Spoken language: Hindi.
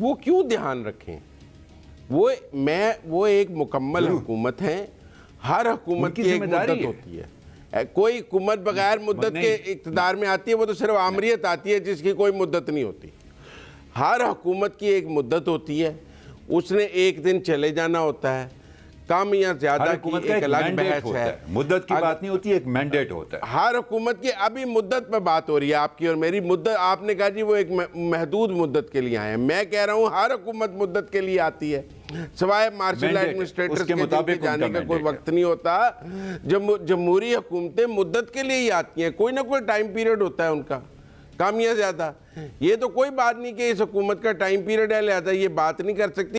वो क्यों ध्यान रखें वो मैं वो एक मुकम्मल हुकूमत है हर हुकूमत की एक मुद्दत होती है कोई हुकूमत बगैर मुद्दत के इकतदार में आती है वो तो सिर्फ आमरीत आती है जिसकी कोई मुद्दत नहीं होती हर हुकूमत की एक मुद्दत होती है उसने एक दिन चले जाना होता है कम या ज्यादा की एक अलग बहस है मुद्दत की बात नहीं होती एक मैंडेट होता है हर हुकूमत की अभी मुद्दत पर बात हो रही है आपकी और मेरी मुद्दत आपने कहा जी वो एक महदूद मुद्दत के लिए आए हैं मैं कह रहा हूँ हर हुकूमत मुद्दत के लिए आती है सवाए मार्शल एडमिनिस्ट्रेटर के मुताबिक जाने का कोई वक्त नहीं होता जब जमहूरी हुकूमतें मुद्दत के लिए ही आती हैं कोई ना कोई टाइम पीरियड होता है उनका कम या ज़्यादा ये तो कोई बात नहीं कि इस हुकूमत का टाइम पीरियड है लिहाजा ये बात नहीं कर सकती